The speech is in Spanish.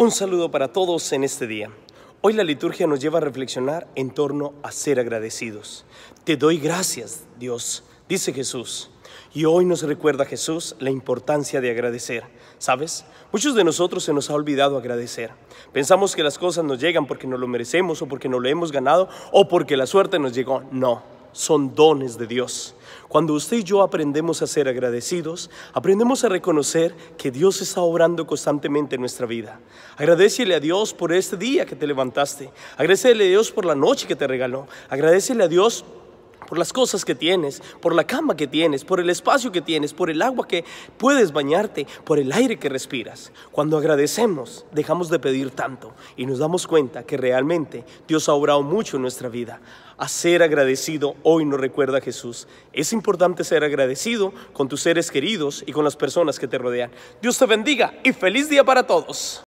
Un saludo para todos en este día. Hoy la liturgia nos lleva a reflexionar en torno a ser agradecidos. Te doy gracias, Dios, dice Jesús. Y hoy nos recuerda Jesús la importancia de agradecer. ¿Sabes? Muchos de nosotros se nos ha olvidado agradecer. Pensamos que las cosas nos llegan porque nos lo merecemos o porque nos lo hemos ganado o porque la suerte nos llegó. No son dones de Dios. Cuando usted y yo aprendemos a ser agradecidos, aprendemos a reconocer que Dios está obrando constantemente en nuestra vida. Agradecele a Dios por este día que te levantaste. Agradecele a Dios por la noche que te regaló. Agradecele a Dios por por las cosas que tienes, por la cama que tienes, por el espacio que tienes, por el agua que puedes bañarte, por el aire que respiras. Cuando agradecemos, dejamos de pedir tanto y nos damos cuenta que realmente Dios ha obrado mucho en nuestra vida. A ser agradecido hoy nos recuerda a Jesús. Es importante ser agradecido con tus seres queridos y con las personas que te rodean. Dios te bendiga y feliz día para todos.